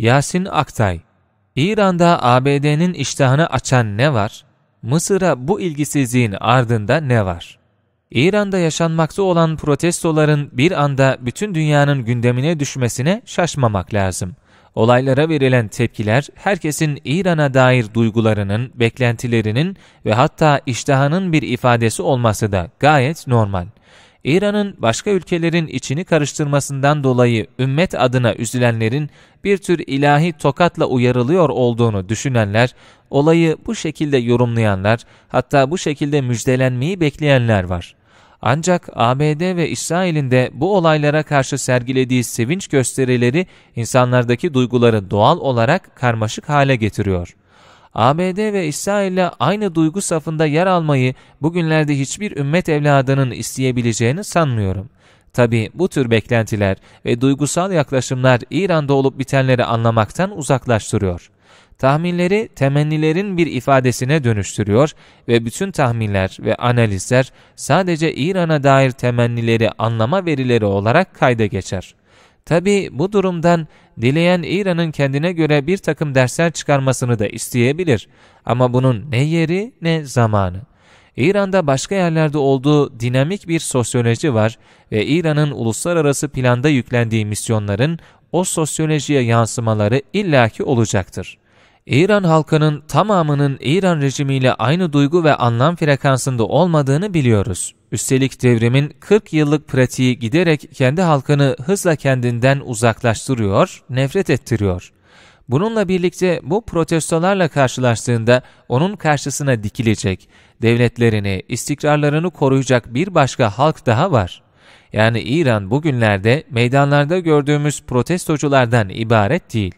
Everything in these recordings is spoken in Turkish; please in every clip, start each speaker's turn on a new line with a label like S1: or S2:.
S1: Yasin Aktay İran'da ABD'nin iştahını açan ne var? Mısır'a bu ilgisizliğin ardında ne var? İran'da yaşanmakta olan protestoların bir anda bütün dünyanın gündemine düşmesine şaşmamak lazım. Olaylara verilen tepkiler herkesin İran'a dair duygularının, beklentilerinin ve hatta iştahının bir ifadesi olması da gayet normal. İran'ın başka ülkelerin içini karıştırmasından dolayı ümmet adına üzülenlerin bir tür ilahi tokatla uyarılıyor olduğunu düşünenler, olayı bu şekilde yorumlayanlar, hatta bu şekilde müjdelenmeyi bekleyenler var. Ancak ABD ve İsrail'in de bu olaylara karşı sergilediği sevinç gösterileri insanlardaki duyguları doğal olarak karmaşık hale getiriyor. ABD ve İsrail'le aynı duygu safında yer almayı bugünlerde hiçbir ümmet evladının isteyebileceğini sanmıyorum. Tabi bu tür beklentiler ve duygusal yaklaşımlar İran'da olup bitenleri anlamaktan uzaklaştırıyor. Tahminleri temennilerin bir ifadesine dönüştürüyor ve bütün tahminler ve analizler sadece İran'a dair temennileri anlama verileri olarak kayda geçer. Tabi bu durumdan dileyen İran'ın kendine göre bir takım dersler çıkarmasını da isteyebilir. Ama bunun ne yeri ne zamanı. İran'da başka yerlerde olduğu dinamik bir sosyoloji var ve İran'ın uluslararası planda yüklendiği misyonların o sosyolojiye yansımaları illaki olacaktır. İran halkının tamamının İran rejimiyle aynı duygu ve anlam frekansında olmadığını biliyoruz. Üstelik devrimin 40 yıllık pratiği giderek kendi halkını hızla kendinden uzaklaştırıyor, nefret ettiriyor. Bununla birlikte bu protestolarla karşılaştığında onun karşısına dikilecek, devletlerini, istikrarlarını koruyacak bir başka halk daha var. Yani İran bugünlerde meydanlarda gördüğümüz protestoculardan ibaret değil.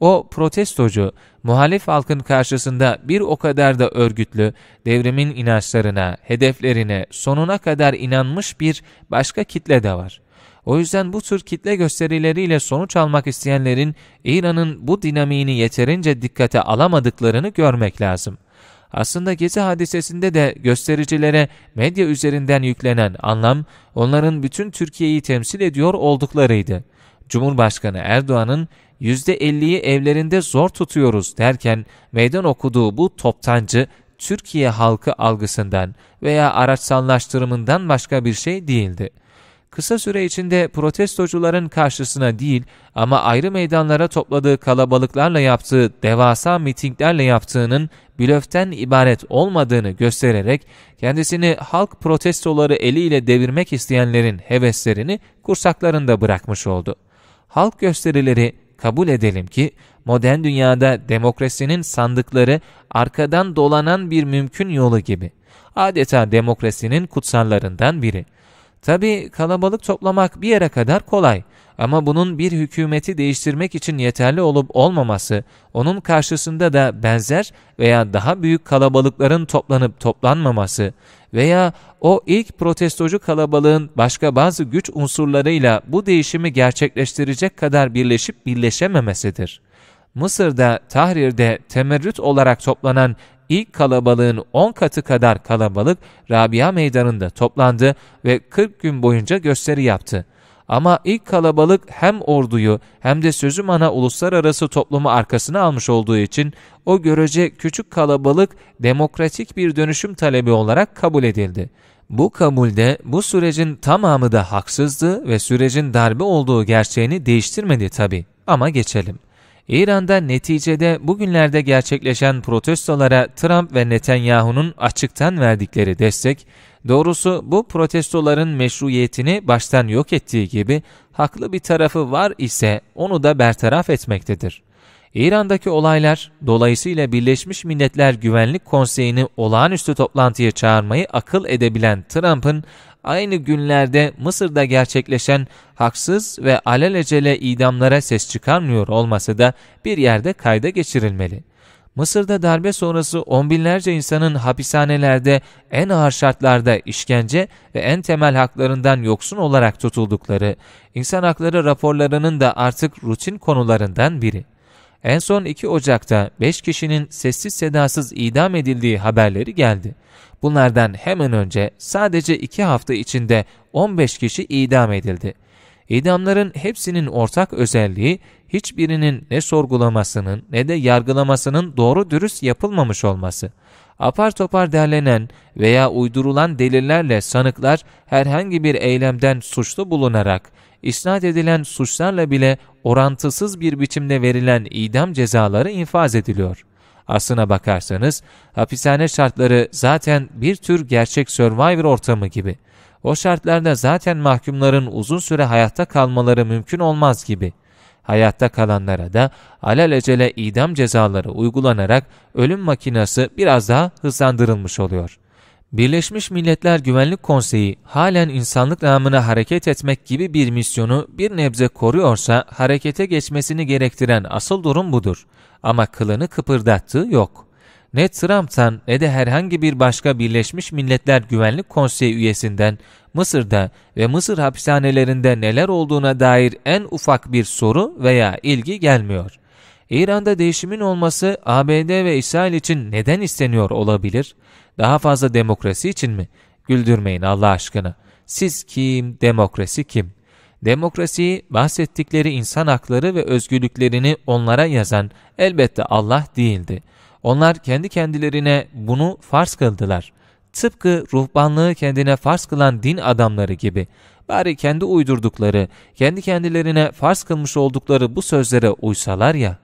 S1: O protestocu, muhalif halkın karşısında bir o kadar da örgütlü, devrimin inançlarına, hedeflerine sonuna kadar inanmış bir başka kitle de var. O yüzden bu tür kitle gösterileriyle sonuç almak isteyenlerin İran'ın bu dinamiğini yeterince dikkate alamadıklarını görmek lazım. Aslında Gezi hadisesinde de göstericilere medya üzerinden yüklenen anlam onların bütün Türkiye'yi temsil ediyor olduklarıydı. Cumhurbaşkanı Erdoğan'ın %50'yi evlerinde zor tutuyoruz derken meydan okuduğu bu toptancı Türkiye halkı algısından veya araçsallaştırımından başka bir şey değildi. Kısa süre içinde protestocuların karşısına değil ama ayrı meydanlara topladığı kalabalıklarla yaptığı devasa mitinglerle yaptığının blöften ibaret olmadığını göstererek kendisini halk protestoları eliyle devirmek isteyenlerin heveslerini kursaklarında bırakmış oldu. Halk gösterileri kabul edelim ki modern dünyada demokrasinin sandıkları arkadan dolanan bir mümkün yolu gibi. Adeta demokrasinin kutsallarından biri. Tabi kalabalık toplamak bir yere kadar kolay ama bunun bir hükümeti değiştirmek için yeterli olup olmaması, onun karşısında da benzer veya daha büyük kalabalıkların toplanıp toplanmaması veya o ilk protestocu kalabalığın başka bazı güç unsurlarıyla bu değişimi gerçekleştirecek kadar birleşip birleşememesidir.'' Mısır'da Tahrir'de temerrüt olarak toplanan ilk kalabalığın 10 katı kadar kalabalık Rabia Meydanı'nda toplandı ve 40 gün boyunca gösteri yaptı. Ama ilk kalabalık hem orduyu hem de sözüm ana uluslararası toplumu arkasına almış olduğu için o görece küçük kalabalık demokratik bir dönüşüm talebi olarak kabul edildi. Bu kabulde bu sürecin tamamı da haksızdı ve sürecin darbe olduğu gerçeğini değiştirmedi tabi. Ama geçelim. İran'da neticede bugünlerde gerçekleşen protestolara Trump ve Netanyahu'nun açıktan verdikleri destek, doğrusu bu protestoların meşruiyetini baştan yok ettiği gibi haklı bir tarafı var ise onu da bertaraf etmektedir. İran'daki olaylar dolayısıyla Birleşmiş Milletler Güvenlik Konseyi'ni olağanüstü toplantıya çağırmayı akıl edebilen Trump'ın aynı günlerde Mısır'da gerçekleşen haksız ve alelacele idamlara ses çıkarmıyor olması da bir yerde kayda geçirilmeli. Mısır'da darbe sonrası on binlerce insanın hapishanelerde en ağır şartlarda işkence ve en temel haklarından yoksun olarak tutuldukları, insan hakları raporlarının da artık rutin konularından biri. En son 2 Ocak'ta 5 kişinin sessiz sedasız idam edildiği haberleri geldi. Bunlardan hemen önce sadece 2 hafta içinde 15 kişi idam edildi. İdamların hepsinin ortak özelliği hiçbirinin ne sorgulamasının ne de yargılamasının doğru dürüst yapılmamış olması. Apar topar derlenen veya uydurulan delillerle sanıklar herhangi bir eylemden suçlu bulunarak isnat edilen suçlarla bile orantısız bir biçimde verilen idam cezaları infaz ediliyor. Aslına bakarsanız hapishane şartları zaten bir tür gerçek survivor ortamı gibi. O şartlarda zaten mahkumların uzun süre hayatta kalmaları mümkün olmaz gibi. Hayatta kalanlara da alelacele idam cezaları uygulanarak ölüm makinası biraz daha hızlandırılmış oluyor. Birleşmiş Milletler Güvenlik Konseyi halen insanlık namına hareket etmek gibi bir misyonu bir nebze koruyorsa harekete geçmesini gerektiren asıl durum budur. Ama kılını kıpırdattığı yok. Ne Trump'tan ne de herhangi bir başka Birleşmiş Milletler Güvenlik Konseyi üyesinden Mısır'da ve Mısır hapishanelerinde neler olduğuna dair en ufak bir soru veya ilgi gelmiyor. İran'da değişimin olması ABD ve İsrail için neden isteniyor olabilir? Daha fazla demokrasi için mi? Güldürmeyin Allah aşkına. Siz kim, demokrasi kim? Demokrasiyi bahsettikleri insan hakları ve özgürlüklerini onlara yazan elbette Allah değildi. Onlar kendi kendilerine bunu farz kıldılar. Tıpkı ruhbanlığı kendine farz kılan din adamları gibi bari kendi uydurdukları, kendi kendilerine farz kılmış oldukları bu sözlere uysalar ya,